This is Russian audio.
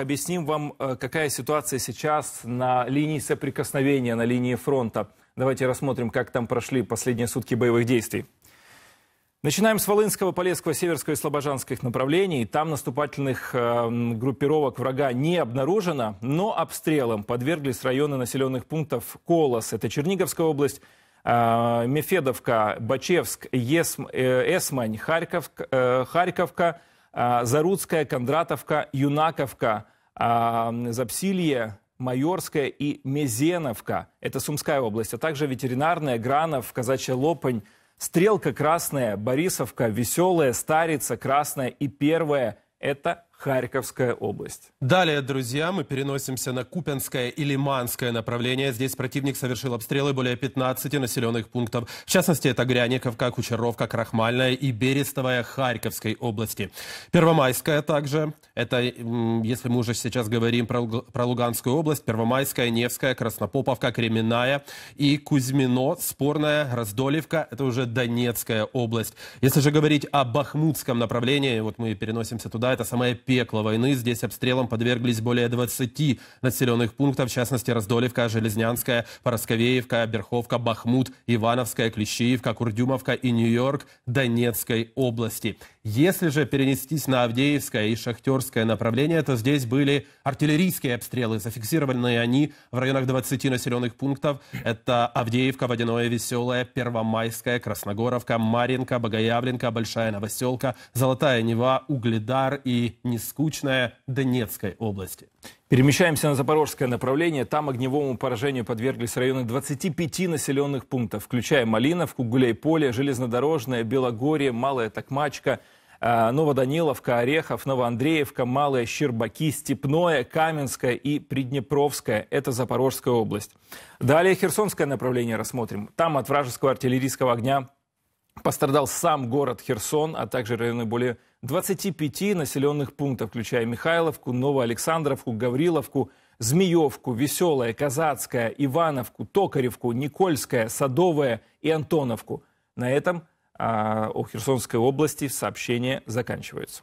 Объясним вам, э, какая ситуация сейчас на линии соприкосновения, на линии фронта. Давайте рассмотрим, как там прошли последние сутки боевых действий. Начинаем с Волынского, Полесского, Северского и Слобожанских направлений. Там наступательных э, группировок врага не обнаружено, но обстрелом подверглись районы населенных пунктов Колос. Это Черниговская область, э, Мефедовка, Бачевск, Есм, э, Эсмань, Харьков, э, Харьковка, а, Заруцкая, Кондратовка, Юнаковка, а, Запсилье, Майорская и Мезеновка. Это Сумская область, а также ветеринарная, Гранов, Казачья Лопань, Стрелка Красная, Борисовка, Веселая, Старица Красная и Первая. Это Харьковская область. Далее, друзья, мы переносимся на Купенское и Лиманское направление. Здесь противник совершил обстрелы более 15 населенных пунктов. В частности, это Гряниковка, Кучеровка, Крахмальная и Берестовая Харьковской области. Первомайская также. Это, если мы уже сейчас говорим про, про Луганскую область, Первомайская, Невская, Краснопоповка, Кременная и Кузьмино, Спорная, Раздолевка. Это уже Донецкая область. Если же говорить о Бахмутском направлении, вот мы переносимся туда, это самая первая пекла войны. Здесь обстрелом подверглись более 20 населенных пунктов, в частности Раздолевка, Железнянская, Поросковеевка, Берховка, Бахмут, Ивановская, Клещеевка, Курдюмовка и Нью-Йорк Донецкой области. Если же перенестись на Авдеевское и Шахтерское направление, то здесь были артиллерийские обстрелы. Зафиксированы они в районах 20 населенных пунктов. Это Авдеевка, Водяное, Веселое, Первомайская, Красногоровка, Маринка, Богоявленка, Большая Новоселка, Золотая Нева, Угледар и Нева нескучная Донецкой области. Перемещаемся на запорожское направление. Там огневому поражению подверглись районы 25 населенных пунктов, включая Малиновку, Гуляйполе, Железнодорожное, Белогорье, Малая Токмачка, а, Новоданиловка, Орехов, Новоандреевка, Малая Щербаки, Степное, Каменское и Приднепровское. Это Запорожская область. Далее Херсонское направление рассмотрим. Там от вражеского артиллерийского огня Пострадал сам город Херсон, а также районы более 25 населенных пунктов, включая Михайловку, Новоалександровку, Гавриловку, Змеевку, Веселое, Казацкое, Ивановку, Токаревку, Никольское, Садовая и Антоновку. На этом а, о Херсонской области сообщения заканчиваются.